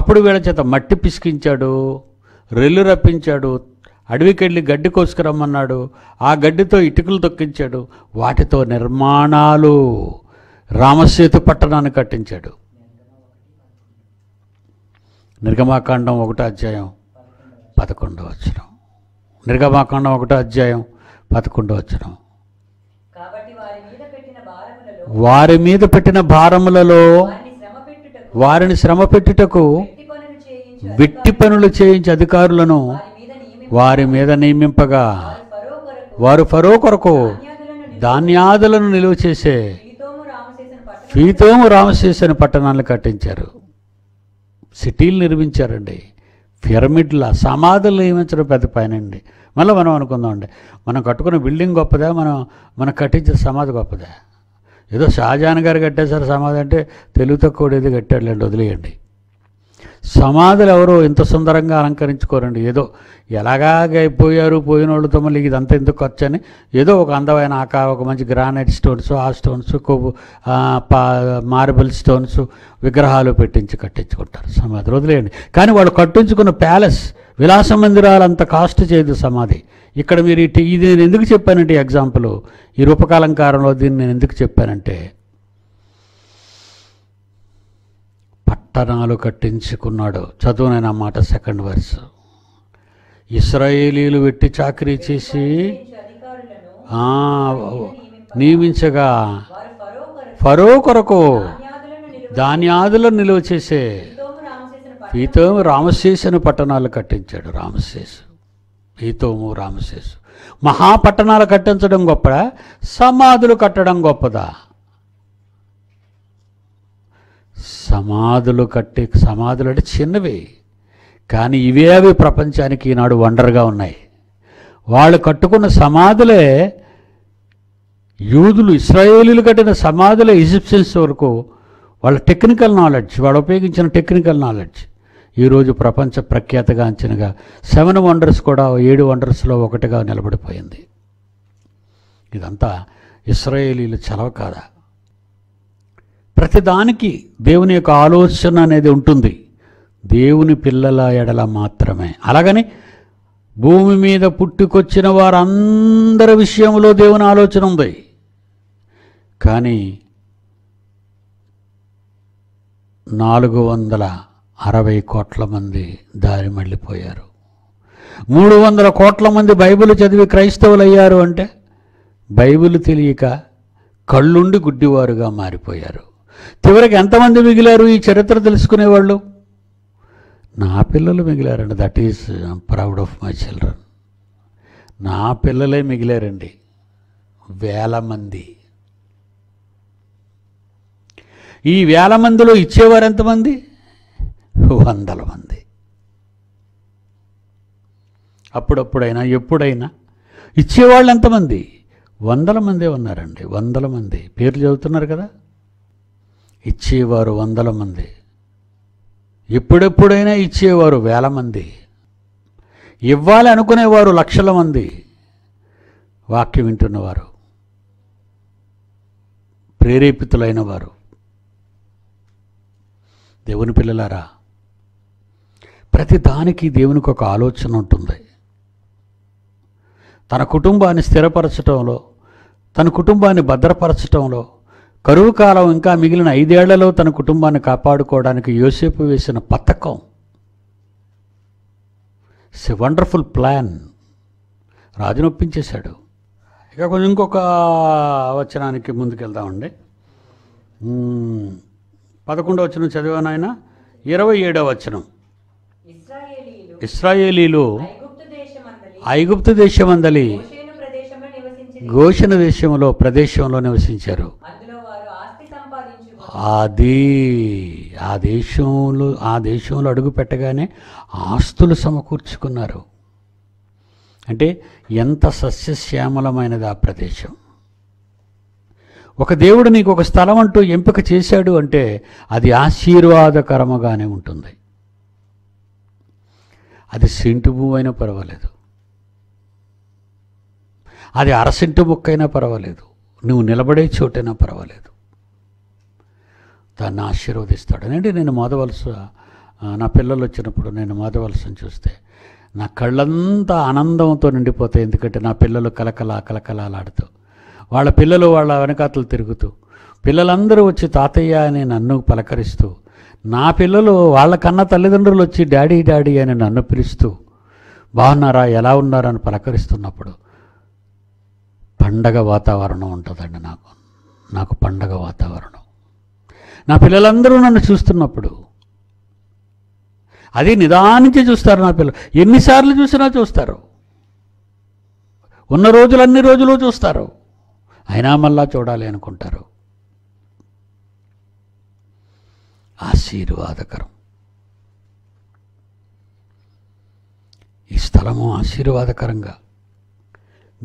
అప్పుడు వీళ్ళ చేత మట్టి పిసికించాడు రెల్లు రప్పించాడు అడవికెళ్ళి గడ్డి కోసుకురమ్మన్నాడు ఆ గడ్డితో ఇటుకలు తొక్కించాడు వాటితో నిర్మాణాలు రామసేతు పట్టణాన్ని కట్టించాడు నిర్గమాకాండం ఒకటో అధ్యాయం పదకొండో వచ్చినం నిర్గమాకాండం ఒకటో అధ్యాయం పదకొండో వచ్చినం వారి మీద పెట్టిన భారములలో వారిని శ్రమ పెట్టుటకు విట్టి పనులు చేయించి అధికారులను వారి మీద నియమింపగా వారు ఫరో కొరకు ధాన్యాదులను నిలువ చేసే ఫీతోము రామశేషన్ పట్టణాన్ని కట్టించారు సిటీలు నిర్మించారండి పిరమిడ్ల సమాధులు నిర్మించడం పెద్ద పైన అండి మళ్ళీ మనం అనుకుందామండి మనం కట్టుకున్న బిల్డింగ్ గొప్పదా మనం మనం కట్టించిన సమాధి గొప్పదా ఏదో షాజాన్ గారు కట్టేశారు సమాధి అంటే తెలుగు తక్కువ ఏది కట్టాడులేండి వదిలేయండి సమాధులు ఎవరో ఇంత సుందరంగా అలంకరించుకోరండి ఏదో ఎలాగా అయిపోయారు పోయిన వాళ్ళు తమలి ఇదంతా ఎందుకు ఖర్చు అని ఏదో ఒక అందమైన ఆకా ఒక మంచి గ్రానైట్ స్టోన్స్ ఆ స్టోన్స్ కొవ్వు మార్బుల్ స్టోన్స్ విగ్రహాలు పెట్టించి కట్టించుకుంటారు సమాధి వదిలేయండి కానీ వాళ్ళు కట్టించుకున్న ప్యాలెస్ విలాస మందిరాలు అంత కాస్ట్ చేయదు సమాధి ఇక్కడ మీరు ఇది నేను ఎందుకు చెప్పానంటే ఎగ్జాంపుల్ ఈ రూపకాలంకారంలో దీన్ని నేను ఎందుకు చెప్పానంటే పట్టణాలు కట్టించుకున్నాడు చదువునైన మాట సెకండ్ వర్స్ ఇస్రాయేలీలు పెట్టి చాకరీ చేసి నియమించగా ఫరో కొరకు ధాన్యాదులను నిలువ చేసే పీతోము రామశేషుని పట్టణాలు కట్టించాడు రామశేషు పీతోము రామశేషు మహాపట్టణాలు కట్టించడం గొప్పదా సమాధులు కట్టడం గొప్పదా సమాధులు కట్టే సమాధులు అంటే చిన్నవి కానీ ఇవే అవి ప్రపంచానికి ఈనాడు వండర్గా ఉన్నాయి వాళ్ళు కట్టుకున్న సమాధులే యూదులు ఇస్రాయేలీలు కట్టిన సమాధులే ఈజిప్షియన్స్ వరకు వాళ్ళ టెక్నికల్ నాలెడ్జ్ వాళ్ళు ఉపయోగించిన టెక్నికల్ నాలెడ్జ్ ఈరోజు ప్రపంచ ప్రఖ్యాతగా అంచనగా సెవెన్ వండర్స్ కూడా ఏడు వండర్స్లో ఒకటిగా నిలబడిపోయింది ఇదంతా ఇస్రాయేలీలు చలవ కాదా ప్రతిదానికి దేవుని యొక్క ఆలోచన అనేది ఉంటుంది దేవుని పిల్లల ఎడల మాత్రమే అలాగని భూమి మీద పుట్టుకొచ్చిన వారందరి విషయంలో దేవుని ఆలోచన ఉంది కానీ నాలుగు వందల అరవై కోట్ల మంది దారి మళ్ళిపోయారు మూడు వందల కోట్ల మంది బైబిల్ చదివి క్రైస్తవులు అయ్యారు అంటే బైబిల్ తెలియక కళ్ళుండి గుడ్డివారుగా మారిపోయారు చివరికి ఎంతమంది మిగిలారు ఈ చరిత్ర తెలుసుకునేవాళ్ళు నా పిల్లలు మిగిలారండి that is proud of my children నా పిల్లలే మిగిలారండి వేల మంది ఈ వేల మందిలో ఇచ్చేవారు ఎంతమంది వందల మంది అప్పుడప్పుడైనా ఎప్పుడైనా ఇచ్చేవాళ్ళు ఎంతమంది వందల మందే ఉన్నారండి వందల మంది పేర్లు చదువుతున్నారు కదా ఇచ్చేవారు వందల మంది ఎప్పుడెప్పుడైనా ఇచ్చేవారు వేల మంది ఇవ్వాలి అనుకునేవారు లక్షల మంది వాక్యం వింటున్నవారు ప్రేరేపితులైన వారు దేవుని పిల్లలారా ప్రతి దానికి దేవునికి ఒక ఆలోచన ఉంటుంది తన కుటుంబాన్ని స్థిరపరచటంలో తన కుటుంబాన్ని భద్రపరచటంలో కరువు కాలం ఇంకా మిగిలిన ఐదేళ్లలో తన కుటుంబాన్ని కాపాడుకోవడానికి యోసేపు వేసిన పథకం ఇట్స్ ఎ వండర్ఫుల్ ప్లాన్ రాజునొప్పించేశాడు ఇక కొంచెం ఇంకొక వచనానికి ముందుకెళ్దామండి పదకొండవ వచనం చదివాను ఆయన ఇరవై ఏడవ వచనం ఇస్రాయేలీలు ఐగుప్తు దేశమందలి ఘోషణ దేశంలో ప్రదేశంలో నివసించారు అది ఆ దేశంలో ఆ దేశంలో అడుగు పెట్టగానే ఆస్తులు సమకూర్చుకున్నారు అంటే ఎంత సస్యశ్యామలమైనది ఆ ప్రదేశం ఒక దేవుడు నీకు ఒక స్థలం అంటూ ఎంపిక చేశాడు అంటే అది ఆశీర్వాదకరముగానే ఉంటుంది అది సెంటు భూమి అయినా పర్వాలేదు అది అరసెంటు ముక్కైనా పర్వాలేదు నువ్వు నిలబడే చోటైనా పర్వాలేదు దాన్ని ఆశీర్వదిస్తాడు అంటే నేను మాధవలస నా పిల్లలు వచ్చినప్పుడు నేను మాధవలసను చూస్తే నా కళ్ళంతా ఆనందంతో నిండిపోతాయి ఎందుకంటే నా పిల్లలు కలకల కలకలాలాడుతూ వాళ్ళ పిల్లలు వాళ్ళ వెనకాతలు తిరుగుతూ పిల్లలందరూ వచ్చి తాతయ్య అని నన్ను పలకరిస్తూ నా పిల్లలు వాళ్ళ కన్నా తల్లిదండ్రులు వచ్చి డాడీ డాడీ అని నన్ను పిలుస్తూ బాగున్నారా ఎలా ఉన్నారని పలకరిస్తున్నప్పుడు పండగ వాతావరణం ఉంటుందండి నాకు నాకు పండగ వాతావరణం నా పిల్లలందరూ నన్ను చూస్తున్నప్పుడు అది నిదానించి చూస్తారు నా పిల్లలు ఎన్నిసార్లు చూసినా చూస్తారు ఉన్న రోజులు అన్ని రోజులు చూస్తారు అయినా మళ్ళా చూడాలి అనుకుంటారు ఆశీర్వాదకరం ఈ స్థలము ఆశీర్వాదకరంగా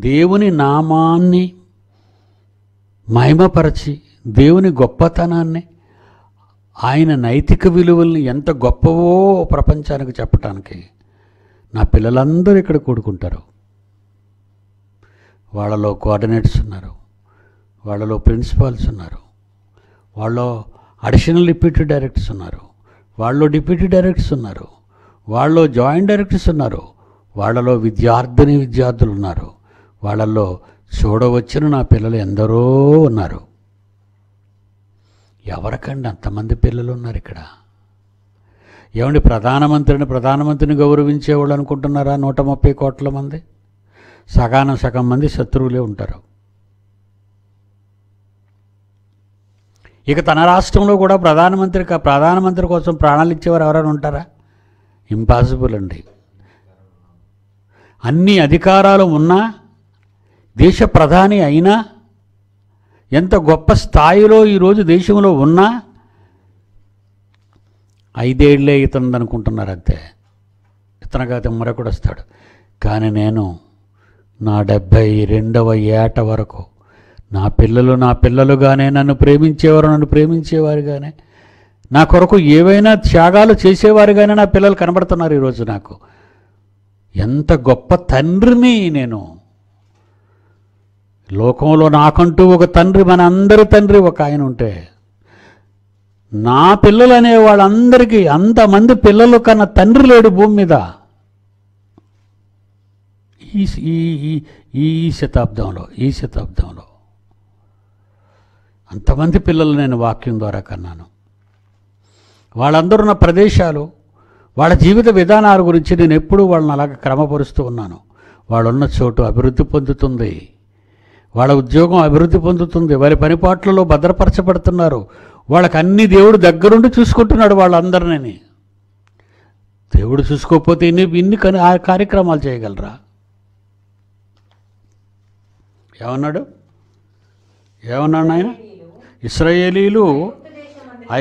దేవుని నామాన్ని మహిమపరచి దేవుని గొప్పతనాన్ని ఆయన నైతిక విలువల్ని ఎంత గొప్పవో ప్రపంచానికి చెప్పటానికి నా పిల్లలందరూ ఇక్కడ కూడుకుంటారు వాళ్ళలో కోఆర్డినేటర్స్ ఉన్నారు వాళ్ళలో ప్రిన్సిపాల్స్ ఉన్నారు వాళ్ళు అడిషనల్ డిప్యూటీ డైరెక్టర్స్ ఉన్నారు వాళ్ళు డిప్యూటీ డైరెక్టర్స్ ఉన్నారు వాళ్ళు జాయింట్ డైరెక్టర్స్ ఉన్నారు వాళ్ళలో విద్యార్థిని విద్యార్థులు ఉన్నారు వాళ్ళల్లో చూడవచ్చిన నా పిల్లలు ఎందరో ఉన్నారు ఎవరికండి అంతమంది పిల్లలు ఉన్నారు ఇక్కడ ఏమండి ప్రధానమంత్రిని ప్రధానమంత్రిని గౌరవించేవాళ్ళు అనుకుంటున్నారా నూట ముప్పై కోట్ల మంది సగానం సగం మంది శత్రువులే ఉంటారు ఇక తన రాష్ట్రంలో కూడా ప్రధానమంత్రి ప్రధానమంత్రి కోసం ప్రాణాలు ఇచ్చేవారు ఎవరైనా ఉంటారా ఇంపాసిబుల్ అండి అన్ని అధికారాలు ఉన్నా దేశ ప్రధాని అయినా ఎంత గొప్ప స్థాయిలో ఈరోజు దేశంలో ఉన్నా ఐదేళ్లే ఇతను అనుకుంటున్నారు అంతే ఇతను కాదు మరొకడు వస్తాడు కానీ నేను నా డెబ్భై రెండవ ఏట వరకు నా పిల్లలు నా పిల్లలుగానే నన్ను ప్రేమించేవారు నన్ను ప్రేమించేవారుగానే నా కొరకు ఏవైనా త్యాగాలు చేసేవారుగానే నా పిల్లలు కనబడుతున్నారు ఈరోజు నాకు ఎంత గొప్ప తండ్రిని నేను లోకంలో నాకంటూ ఒక తండ్రి మన అందరి తండ్రి ఒక ఆయన ఉంటే నా పిల్లలు అనే వాళ్ళందరికీ అంతమంది పిల్లలు కన్నా తండ్రి లేడు భూమి మీద ఈ ఈ ఈ శతాబ్దంలో ఈ శతాబ్దంలో అంతమంది పిల్లలు నేను వాక్యం ద్వారా కన్నాను వాళ్ళందరున్న ఉన్న ప్రదేశాలు వాళ్ళ జీవిత విధానాల గురించి నేను ఎప్పుడూ వాళ్ళని అలాగ క్రమపరుస్తూ ఉన్నాను వాళ్ళున్న చోటు అభివృద్ధి పొందుతుంది వాళ్ళ ఉద్యోగం అభివృద్ధి పొందుతుంది వారి పనిపాట్లలో భద్రపరచబడుతున్నారు వాళ్ళకి అన్ని దేవుడు దగ్గరుండి చూసుకుంటున్నాడు వాళ్ళందరినీ దేవుడు చూసుకోకపోతే ఇన్ని ఇన్ని కని ఆ కార్యక్రమాలు చేయగలరా ఏమన్నాడు ఏమన్నాడు ఆయన ఇస్రాయేలీలు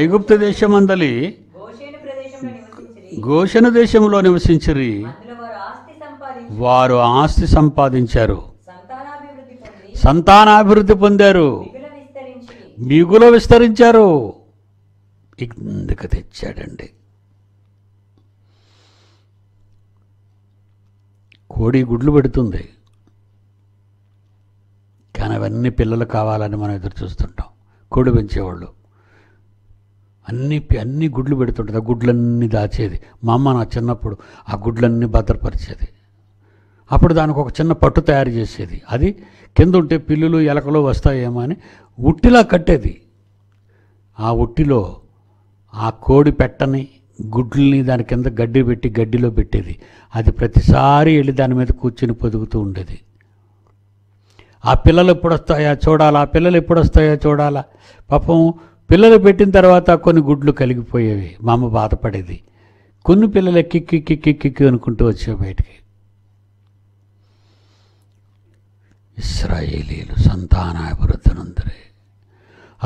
ఐగుప్త దేశం అందలి ఘోషణ దేశంలో నివసించరి వారు ఆస్తి సంపాదించారు సంతానాభివృద్ధి పొందారు మిగుల విస్తరించారు ఇందుకు తెచ్చాడండి కోడి గుడ్లు పెడుతుంది కానీ అవన్నీ పిల్లలు కావాలని మనం ఎదురు చూస్తుంటాం కోడి పెంచేవాళ్ళు అన్ని అన్ని గుడ్లు పెడుతుంటుంది ఆ గుడ్లన్నీ దాచేది మా అమ్మ నా చిన్నప్పుడు ఆ గుడ్లన్నీ భద్రపరిచేది అప్పుడు దానికి ఒక చిన్న పట్టు తయారు చేసేది అది కింద ఉంటే పిల్లులు ఎలకలు వస్తాయేమో అని ఉట్టిలా కట్టేది ఆ ఉట్టిలో ఆ కోడి పెట్టని గుడ్లని దాని కింద గడ్డి పెట్టి గడ్డిలో పెట్టేది అది ప్రతిసారి వెళ్ళి దాని మీద కూర్చుని పొదుగుతూ ఉండేది ఆ పిల్లలు ఎప్పుడు వస్తాయా చూడాలా ఆ పిల్లలు ఎప్పుడు వస్తాయా చూడాలా పాపం పిల్లలు పెట్టిన తర్వాత కొన్ని గుడ్లు కలిగిపోయేవి మా అమ్మ బాధపడేది కొన్ని పిల్లలు కిక్కి కిక్కి కిక్కి అనుకుంటూ వచ్చేవి బయటికి ఇస్రాయేలీలు సంతాన నందరే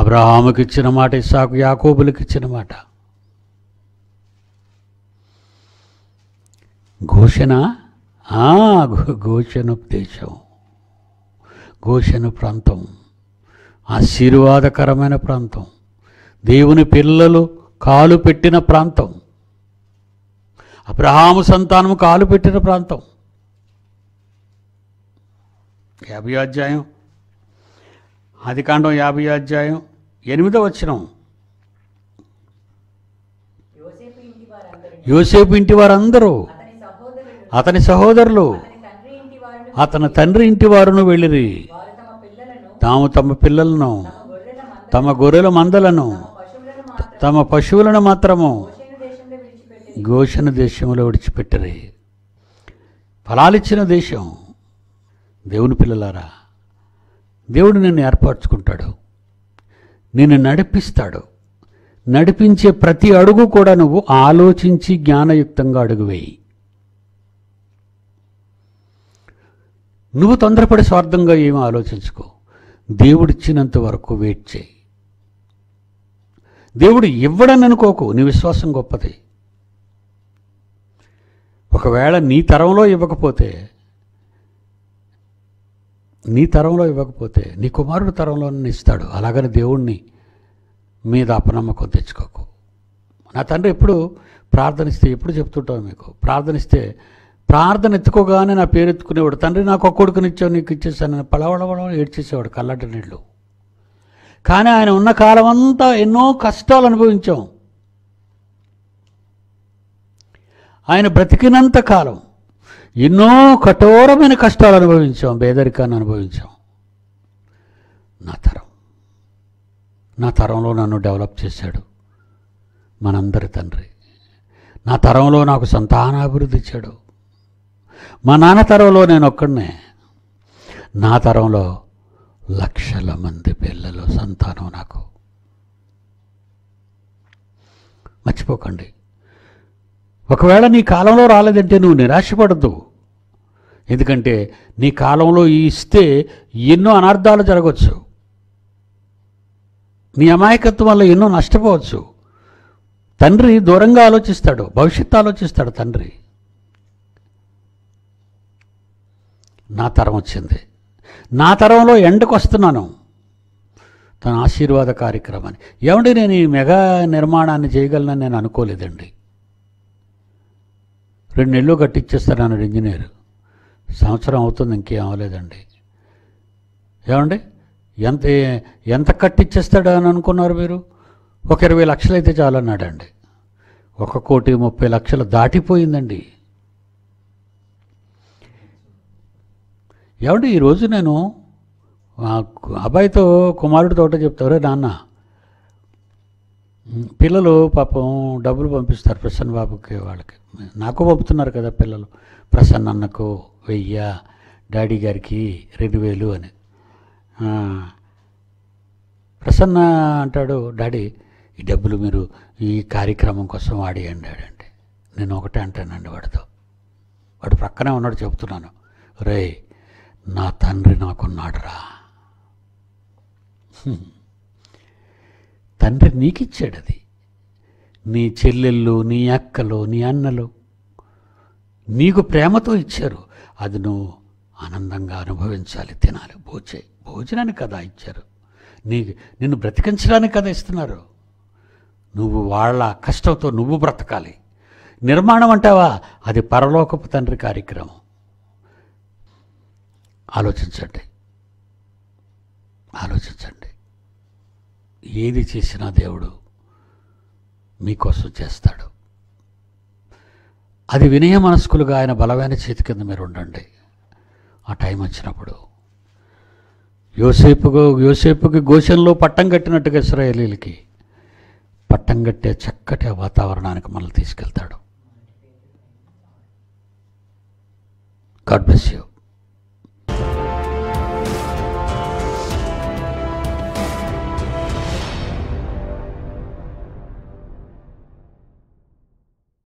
అబ్రహాముకి ఇచ్చిన మాట ఇస్సాకు యాకోబులకి ఇచ్చిన మాట ఘోషణ ఘోషణ దేశం ఘోషణ ప్రాంతం ఆశీర్వాదకరమైన ప్రాంతం దేవుని పిల్లలు కాలు పెట్టిన ప్రాంతం అబ్రహాము సంతానము కాలు పెట్టిన ప్రాంతం యాభై అధ్యాయం ఆదికాండం యాభై అధ్యాయం ఎనిమిదో వచ్చిన యోసేపు ఇంటి వారందరూ అతని సహోదరులు అతని తండ్రి ఇంటి వారును వెళ్ళిరి తాము తమ పిల్లలను తమ గొర్రెల మందలను తమ పశువులను మాత్రము ఘోషణ దేశంలో విడిచిపెట్టరు ఫలాలిచ్చిన దేశం దేవుని పిల్లలారా దేవుడు నిన్ను ఏర్పరచుకుంటాడు నిన్ను నడిపిస్తాడు నడిపించే ప్రతి అడుగు కూడా నువ్వు ఆలోచించి జ్ఞానయుక్తంగా అడుగువేయి నువ్వు తొందరపడి స్వార్థంగా ఏమీ ఆలోచించుకో దేవుడిచ్చినంత వరకు వెయిట్ చేయి దేవుడు ఇవ్వడని అనుకోకు నీ విశ్వాసం గొప్పది ఒకవేళ నీ తరంలో ఇవ్వకపోతే నీ తరంలో ఇవ్వకపోతే నీ కుమారుడు తరంలో ఇస్తాడు అలాగని దేవుణ్ణి మీద అపనమ్మకం తెచ్చుకోకు నా తండ్రి ఎప్పుడు ప్రార్థనిస్తే ఎప్పుడు చెప్తుంటావు మీకు ప్రార్థనిస్తే ప్రార్థన ఎత్తుకోగానే నా పేరు ఎత్తుకునేవాడు తండ్రి నాకు ఒక కొడుకునిచ్చావు నీకు ఇచ్చేసాను నేను పలవడవడం ఏడ్చేసేవాడు కల్లటి నీళ్ళు కానీ ఆయన ఉన్న కాలం అంతా ఎన్నో కష్టాలు అనుభవించాం ఆయన బ్రతికినంత కాలం ఎన్నో కఠోరమైన కష్టాలు అనుభవించాం పేదరికాన్ని అనుభవించాం నా తరం నా తరంలో నన్ను డెవలప్ చేశాడు మనందరి తండ్రి నా తరంలో నాకు సంతానాభివృద్ధి ఇచ్చాడు మా నాన్న తరంలో నేను ఒక్కడనే నా తరంలో లక్షల మంది పిల్లలు సంతానం నాకు మర్చిపోకండి ఒకవేళ నీ కాలంలో రాలేదంటే నువ్వు నిరాశపడద్దు ఎందుకంటే నీ కాలంలో ఇస్తే ఎన్నో అనర్థాలు జరగవచ్చు నీ అమాయకత్వం వల్ల ఎన్నో నష్టపోవచ్చు తండ్రి దూరంగా ఆలోచిస్తాడు భవిష్యత్తు ఆలోచిస్తాడు తండ్రి నా తరం వచ్చింది నా తరంలో ఎండకు వస్తున్నాను తన ఆశీర్వాద కార్యక్రమాన్ని ఏమంటే నేను ఈ మెగా నిర్మాణాన్ని చేయగలనని నేను అనుకోలేదండి రెండు నెలలు కట్టిచ్చేస్తారు అన్నాడు ఇంజనీర్ సంవత్సరం అవుతుంది ఇంకేం అవ్వలేదండి ఏమండి ఎంత ఎంత కట్టిచ్చేస్తాడు అని అనుకున్నారు మీరు ఒక ఇరవై లక్షలు అయితే చాలన్నాడండి ఒక కోటి ముప్పై లక్షలు దాటిపోయిందండి ఏమండి ఈరోజు నేను అబ్బాయితో కుమారుడితో చెప్తారు నాన్న పిల్లలు పాపం డబ్బులు పంపిస్తారు ప్రసన్న బాబుకి వాళ్ళకి నాకు పంపుతున్నారు కదా పిల్లలు ప్రసన్న అన్నకు వెయ్య డాడీ గారికి రెండు వేలు అని ప్రసన్న అంటాడు డాడీ ఈ డబ్బులు మీరు ఈ కార్యక్రమం కోసం వాడేయండి అంటే నేను ఒకటే అంటానండి వాడితో వాడు ప్రక్కనే ఉన్నాడు చెప్తున్నాను రే నా తండ్రి నాకున్నాడురా తండ్రి నీకిచ్చాడు అది నీ చెల్లెళ్ళు నీ అక్కలు నీ అన్నలు నీకు ప్రేమతో ఇచ్చారు అది నువ్వు ఆనందంగా అనుభవించాలి తినాలి భోజే భోజనానికి కదా ఇచ్చారు నీ నిన్ను బ్రతికించడానికి కదా ఇస్తున్నారు నువ్వు వాళ్ళ కష్టంతో నువ్వు బ్రతకాలి నిర్మాణం అంటావా అది పరలోకపు తండ్రి కార్యక్రమం ఆలోచించండి ఆలోచించండి ఏది చేసినా దేవుడు మీకోసం చేస్తాడు అది వినయ మనస్కులుగా ఆయన బలమైన చేతి కింద మీరు ఉండండి ఆ టైం వచ్చినప్పుడు యోసేపుకు యోసేపుకి గోషంలో పట్టం కట్టినట్టుగా ఇస్రాయలీలకి పట్టం కట్టే చక్కటి వాతావరణానికి మనల్ని తీసుకెళ్తాడు గాడ్ బ్లెస్ యూ